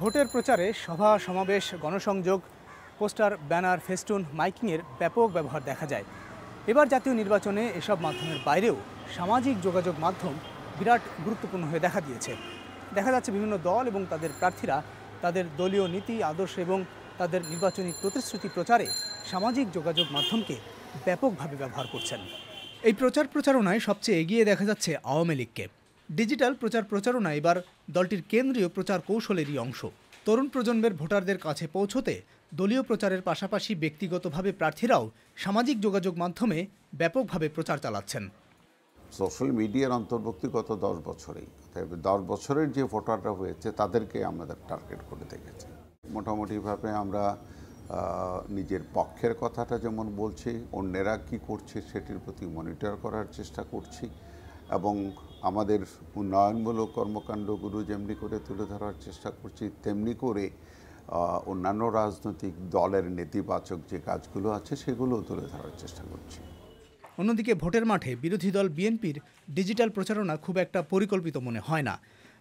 ভোটের প্রচারে সভা সমাবেশ গণসংযোগ পোস্টার ব্যানার ফেস্টুন মাইকিংয়ের ব্যাপক ব্যবহার দেখা যায় এবার জাতীয় নির্বাচনে এসব মাধ্যমের বাইরেও সামাজিক যোগাযোগ মাধ্যম বিরাট গুরুত্বপূর্ণ হয়ে দেখা দিয়েছে দেখা যাচ্ছে বিভিন্ন দল এবং তাদের প্রার্থীরা তাদের দলীয় নীতি আদর্শ এবং তাদের নির্বাচনী প্রতিশ্রুতি প্রচারে সামাজিক যোগাযোগ মাধ্যমকে ব্যাপকভাবে ব্যবহার করছেন এই প্রচার প্রচারণায় সবচেয়ে এগিয়ে দেখা যাচ্ছে আওয়ামী লীগকে ডিজিটাল প্রচার প্রচারণা এবার দলটির কেন্দ্রীয় প্রচার কৌশলেরই অংশ তরুণ প্রজন্মের ভোটারদের কাছে পৌঁছতে দলীয় প্রচারের পাশাপাশি ব্যক্তিগতভাবে প্রার্থীরাও সামাজিক যোগাযোগ মাধ্যমে ব্যাপকভাবে প্রচার চালাচ্ছেন সোশ্যাল মিডিয়ার অন্তর্ভুক্তি গত দশ বছরেই দশ বছরের যে ভোটাররা হয়েছে তাদেরকে আমাদের টার্গেট করে দেখেছি মোটামুটিভাবে আমরা নিজের পক্ষের কথাটা যেমন বলছি অন্যেরা কি করছে সেটির প্রতি মনিটর করার চেষ্টা করছি এবং আমাদের উন্নয়নমূলক কর্মকাণ্ডগুলো যেমনি করে তুলে ধরার চেষ্টা করছি তেমনি করে অন্যান্য রাজনৈতিক দলের নেতিবাচক যে কাজগুলো আছে সেগুলোও তুলে ধরার চেষ্টা করছি অন্যদিকে ভোটের মাঠে বিরোধী দল বিএনপির ডিজিটাল প্রচারণা খুব একটা পরিকল্পিত মনে হয় না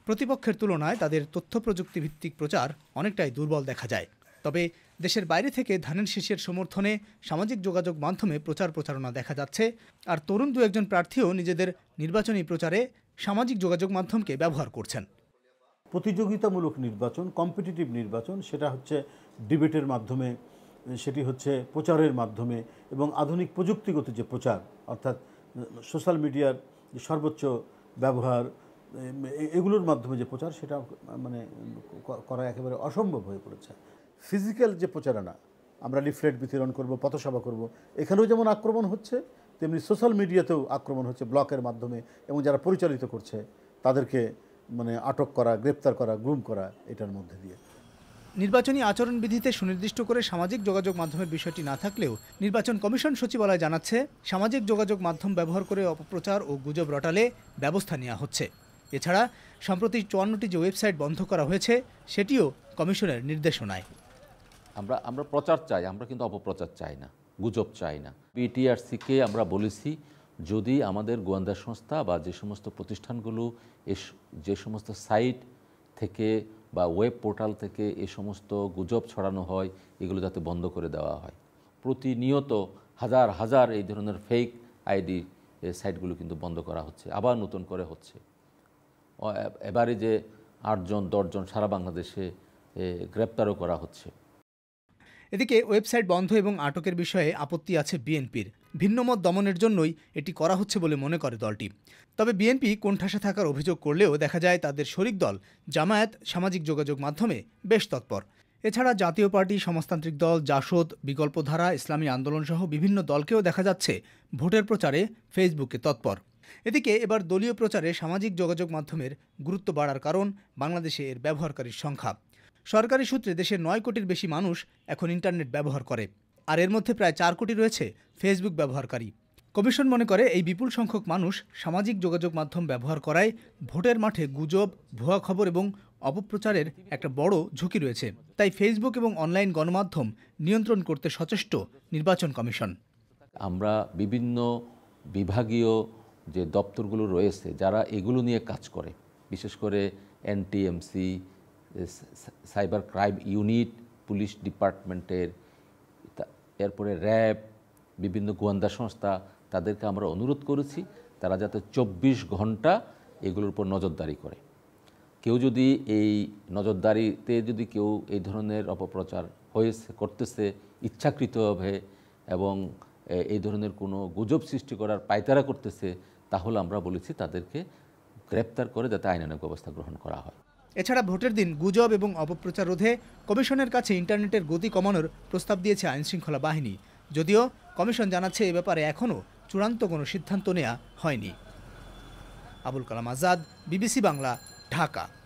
প্রতিপক্ষের তুলনায় তাদের তথ্য প্রযুক্তিভিত্তিক প্রচার অনেকটাই দুর্বল দেখা যায় তবে দেশের বাইরে থেকে ধানের শীষের সমর্থনে সামাজিক যোগাযোগ মাধ্যমে প্রচার প্রচারণা দেখা যাচ্ছে আর তরুণ দু একজন প্রার্থীও নিজেদের নির্বাচনী প্রচারে সামাজিক যোগাযোগ মাধ্যমকে ব্যবহার করছেন প্রতিযোগিতামূলক নির্বাচন কম্পিটিটিভ নির্বাচন সেটা হচ্ছে ডিবেটের মাধ্যমে সেটি হচ্ছে প্রচারের মাধ্যমে এবং আধুনিক প্রযুক্তিগত যে প্রচার অর্থাৎ সোশ্যাল মিডিয়ার সর্বোচ্চ ব্যবহার এগুলোর মাধ্যমে যে প্রচার সেটা মানে করা একেবারে অসম্ভব হয়ে পড়েছে ফিজিক্যাল যে প্রচারণা আমরা লিফলেট বিতরণ করব পথসভা করব এখানেও যেমন আক্রমণ হচ্ছে তেমনি সোশ্যাল মিডিয়াতেও আক্রমণ হচ্ছে ব্লকের মাধ্যমে এবং যারা পরিচালিত করছে তাদেরকে মানে আটক করা গ্রেপ্তার করা গ্রুম করা এটার মধ্যে দিয়ে নির্বাচনী আচরণবিধিতে সুনির্দিষ্ট করে সামাজিক যোগাযোগ মাধ্যমের বিষয়টি না থাকলেও নির্বাচন কমিশন সচিবালয় জানাচ্ছে সামাজিক যোগাযোগ মাধ্যম ব্যবহার করে অপপ্রচার ও গুজব রটালে ব্যবস্থা নেওয়া হচ্ছে এছাড়া সম্প্রতি চুয়ান্নটি যে ওয়েবসাইট বন্ধ করা হয়েছে সেটিও কমিশনের নির্দেশনায় আমরা আমরা প্রচার চাই আমরা কিন্তু অপপ্রচার চাই না গুজব চাই না বিটিআরসিকে আমরা বলেছি যদি আমাদের গোয়েন্দা সংস্থা বা যে সমস্ত প্রতিষ্ঠানগুলো যে সমস্ত সাইট থেকে বা ওয়েব পোর্টাল থেকে এ সমস্ত গুজব ছড়ানো হয় এগুলো যাতে বন্ধ করে দেওয়া হয় প্রতিনিয়ত হাজার হাজার এই ধরনের ফেক আইডি সাইটগুলো কিন্তু বন্ধ করা হচ্ছে আবার নতুন করে হচ্ছে এবারে যে আটজন দশজন সারা বাংলাদেশে গ্রেপ্তারও করা হচ্ছে এদিকে ওয়েবসাইট বন্ধ এবং আটকের বিষয়ে আপত্তি আছে বিএনপির ভিন্নমত দমনের জন্যই এটি করা হচ্ছে বলে মনে করে দলটি তবে বিএনপি কোণঠাসা থাকার অভিযোগ করলেও দেখা যায় তাদের শরিক দল জামায়াত সামাজিক যোগাযোগ মাধ্যমে বেশ তৎপর এছাড়া জাতীয় পার্টি সমাজতান্ত্রিক দল জাসদ বিকল্পধারা ইসলামী আন্দোলন সহ বিভিন্ন দলকেও দেখা যাচ্ছে ভোটের প্রচারে ফেসবুকে তৎপর এদিকে এবার দলীয় প্রচারে সামাজিক যোগাযোগ মাধ্যমের গুরুত্ব বাড়ার কারণ বাংলাদেশে এর ব্যবহারকারীর সংখ্যা সরকারি সূত্রে দেশের নয় কোটির বেশি মানুষ এখন ইন্টারনেট ব্যবহার করে আর এর মধ্যে প্রায় চার কোটি রয়েছে ফেসবুক ব্যবহারকারী কমিশন মনে করে এই বিপুল সংখ্যক মানুষ সামাজিক যোগাযোগ মাধ্যম ব্যবহার করায় ভোটের মাঠে গুজব ভুয়া খবর এবং অপপ্রচারের একটা বড় ঝুঁকি রয়েছে তাই ফেসবুক এবং অনলাইন গণমাধ্যম নিয়ন্ত্রণ করতে সচেষ্ট নির্বাচন কমিশন আমরা বিভিন্ন বিভাগীয় যে দপ্তরগুলো রয়েছে যারা এগুলো নিয়ে কাজ করে বিশেষ করে NTMC cyber crime unit police ডিপার্টমেন্টের এরপরে র্যাব বিভিন্ন গোয়েন্দা সংস্থা তাদেরকে আমরা অনুরোধ করেছি তারা যাতে চব্বিশ ঘন্টা এগুলোর উপর নজরদারি করে কেউ যদি এই নজরদারিতে যদি কেউ এই ধরনের অপপ্রচার হয়েছে করতেছে ইচ্ছাকৃতভাবে এবং এই ধরনের কোনো গুজব সৃষ্টি করার পায়তারা করতেছে তাহলে আমরা বলেছি তাদেরকে গ্রেপ্তার করে যাতে আইনানুক ব্যবস্থা গ্রহণ করা হয় এছাড়া ভোটের দিন গুজব এবং অপপ্রচার রোধে কমিশনের কাছে ইন্টারনেটের গতি কমানোর প্রস্তাব দিয়েছে আইনশৃঙ্খলা বাহিনী যদিও কমিশন জানাচ্ছে এ ব্যাপারে এখনও চূড়ান্ত কোনো সিদ্ধান্ত নেওয়া হয়নি আবুল কালাম আজাদ বিবিসি বাংলা ঢাকা